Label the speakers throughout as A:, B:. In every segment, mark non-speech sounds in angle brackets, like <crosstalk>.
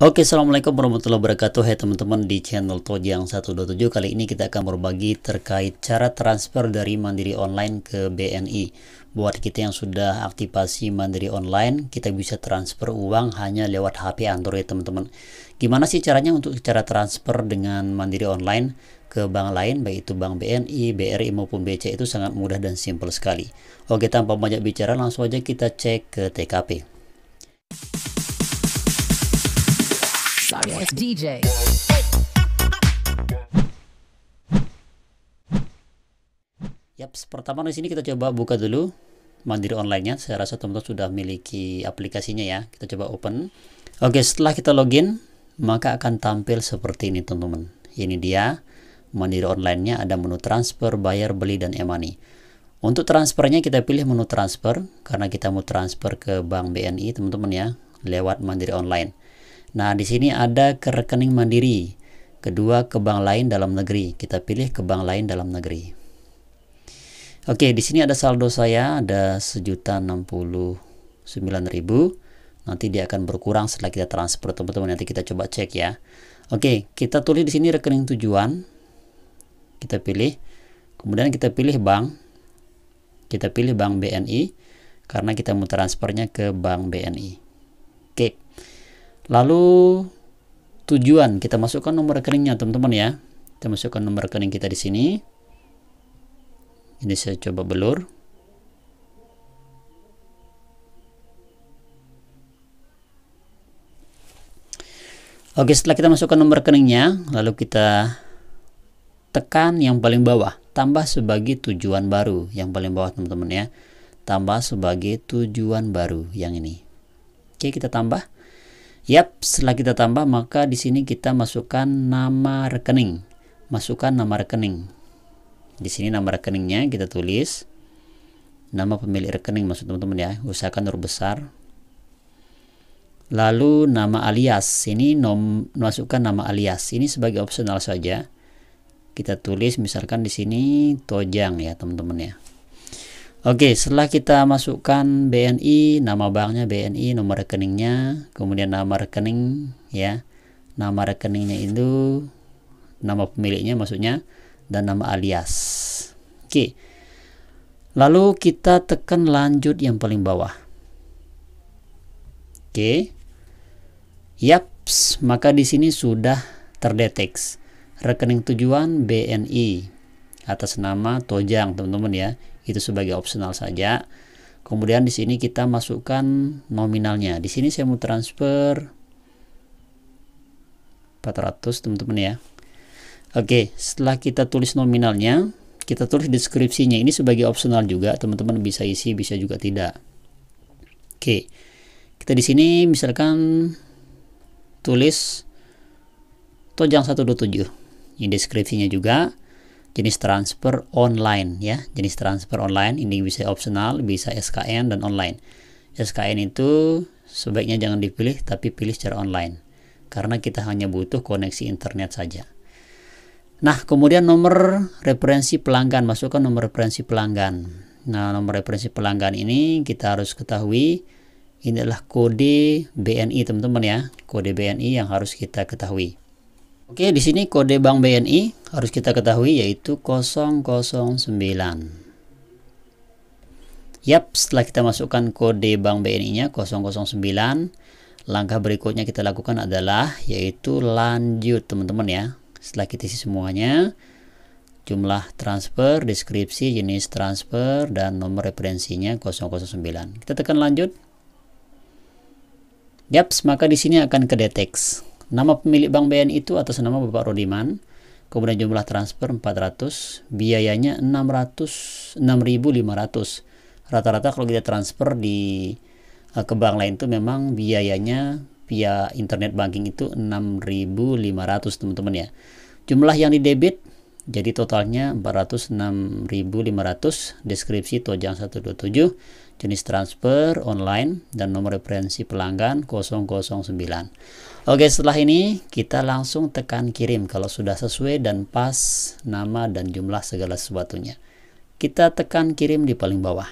A: Oke, Assalamualaikum warahmatullahi wabarakatuh Hai teman-teman di channel Tojang 127 Kali ini kita akan berbagi terkait cara transfer dari Mandiri Online ke BNI Buat kita yang sudah aktifasi Mandiri Online Kita bisa transfer uang hanya lewat HP Android ya, teman-teman Gimana sih caranya untuk cara transfer dengan Mandiri Online ke bank lain baik itu bank BNI, BRI maupun BCA itu sangat mudah dan simpel sekali Oke tanpa banyak bicara langsung aja kita cek ke TKP sorry DJ. Yap, pertama di sini kita coba buka dulu mandiri online-nya. Saya rasa teman-teman sudah memiliki aplikasinya ya. Kita coba open. Oke, setelah kita login, maka akan tampil seperti ini teman-teman. Ini dia mandiri online-nya ada menu transfer, bayar, beli, dan e-money. Untuk transfernya kita pilih menu transfer karena kita mau transfer ke bank BNI teman-teman ya lewat mandiri online. Nah, di sini ada ke rekening mandiri. Kedua, ke bank lain dalam negeri. Kita pilih ke bank lain dalam negeri. Oke, di sini ada saldo saya ada sejuta enam puluh sembilan ribu. Nanti dia akan berkurang setelah kita transfer, teman-teman. Nanti kita coba cek ya. Oke, kita tulis di sini rekening tujuan. Kita pilih. Kemudian kita pilih bank. Kita pilih bank BNI karena kita mau transfernya ke bank BNI. Lalu tujuan kita masukkan nomor rekeningnya teman-teman ya. Kita masukkan nomor rekening kita di sini. Ini saya coba belur. Oke, setelah kita masukkan nomor rekeningnya, lalu kita tekan yang paling bawah, tambah sebagai tujuan baru, yang paling bawah teman-teman ya. Tambah sebagai tujuan baru yang ini. Oke, kita tambah Yap, setelah kita tambah maka di sini kita masukkan nama rekening. Masukkan nama rekening. Di sini nama rekeningnya kita tulis nama pemilik rekening maksud teman-teman ya. Usahakan huruf besar. Lalu nama alias. Ini nom masukkan nama alias. Ini sebagai opsional saja. Kita tulis misalkan di sini Tojang ya, teman-teman ya. Oke, setelah kita masukkan BNI, nama banknya BNI, nomor rekeningnya, kemudian nama rekening ya. Nama rekeningnya itu nama pemiliknya maksudnya dan nama alias. Oke. Lalu kita tekan lanjut yang paling bawah. Oke. Yaps, maka di sini sudah terdeteksi rekening tujuan BNI atas nama Tojang, teman-teman ya itu sebagai opsional saja kemudian di sini kita masukkan nominalnya di sini saya mau transfer 400 teman-teman ya Oke setelah kita tulis nominalnya kita tulis deskripsinya ini sebagai opsional juga teman-teman bisa isi bisa juga tidak Oke kita di sini misalkan tulis Tojang 127 ini deskripsinya juga jenis transfer online ya jenis transfer online ini bisa opsional bisa SKN dan online SKN itu sebaiknya jangan dipilih tapi pilih secara online karena kita hanya butuh koneksi internet saja nah kemudian nomor referensi pelanggan masukkan nomor referensi pelanggan nah nomor referensi pelanggan ini kita harus ketahui ini adalah kode BNI teman-teman ya kode BNI yang harus kita ketahui Oke, di sini kode Bank BNI harus kita ketahui yaitu 009 Yap, setelah kita masukkan kode bank BNI-nya 009, langkah berikutnya kita lakukan adalah yaitu lanjut teman-teman ya. Setelah kita isi semuanya, jumlah transfer, deskripsi, jenis transfer, dan nomor referensinya 009. Kita tekan lanjut. Yap, maka di sini akan kedeteks. Nama pemilik bank BNI itu atas nama Bapak Rodiman kemudian jumlah transfer 400 biayanya 600 6500 rata-rata kalau kita transfer di uh, ke bank lain itu memang biayanya via internet banking itu 6500 teman-teman ya jumlah yang di debit jadi totalnya 406.500 deskripsi tojang 127 jenis transfer online dan nomor referensi pelanggan 009. Oke, setelah ini kita langsung tekan kirim kalau sudah sesuai dan pas nama dan jumlah segala sesuatunya. Kita tekan kirim di paling bawah.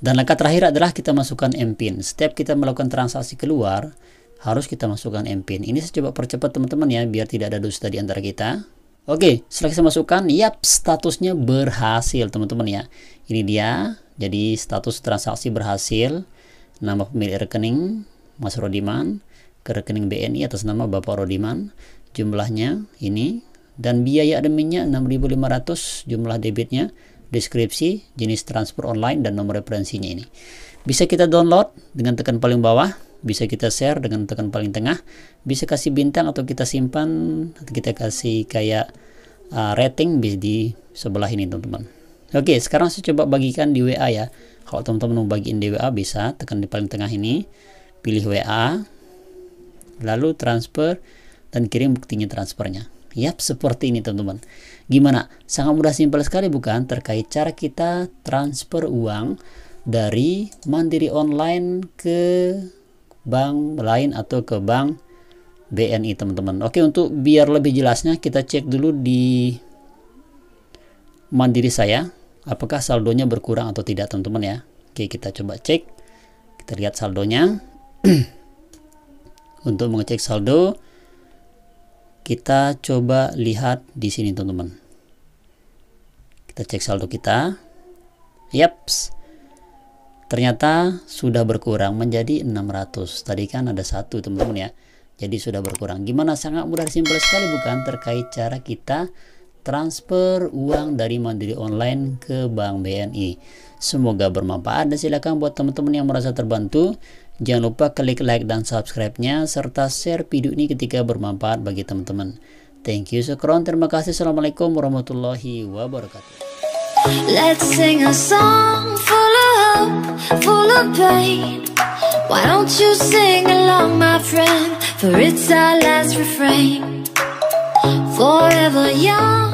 A: Dan langkah terakhir adalah kita masukkan MPIN. Setiap kita melakukan transaksi keluar, harus kita masukkan MPIN. Ini saya coba percepat teman-teman ya, biar tidak ada dusta di antara kita. Oke, setelah saya masukkan, yap, statusnya berhasil teman-teman ya. Ini dia, jadi status transaksi berhasil. Nama pemilik rekening, Mas Rodiman. Ke rekening BNI atas nama Bapak Rodiman. Jumlahnya ini. Dan biaya adminnya 6.500, jumlah debitnya. Deskripsi, jenis transfer online, dan nomor referensinya ini. Bisa kita download dengan tekan paling bawah bisa kita share dengan tekan paling tengah bisa kasih bintang atau kita simpan atau kita kasih kayak uh, rating bisa di sebelah ini teman-teman oke sekarang saya coba bagikan di WA ya kalau teman-teman mau bagiin di WA bisa tekan di paling tengah ini pilih WA lalu transfer dan kirim buktinya transfernya Yap, seperti ini teman-teman. Gimana? Sangat mudah simpel sekali bukan terkait cara kita transfer uang dari Mandiri Online ke bank lain atau ke bank BNI teman-teman oke untuk biar lebih jelasnya kita cek dulu di mandiri saya apakah saldonya berkurang atau tidak teman-teman ya oke kita coba cek kita lihat saldonya <clears throat> untuk mengecek saldo kita coba lihat di sini teman-teman kita cek saldo kita yaps ternyata sudah berkurang menjadi 600 tadi kan ada satu teman-teman ya jadi sudah berkurang gimana sangat mudah simpel sekali bukan terkait cara kita transfer uang dari Mandiri Online ke Bank BNI semoga bermanfaat dan silakan buat teman-teman yang merasa terbantu jangan lupa klik like dan subscribe-nya serta share video ini ketika bermanfaat bagi teman-teman thank you sekron terima kasih assalamualaikum warahmatullahi wabarakatuh Why don't you sing along, my friend For it's our last refrain Forever young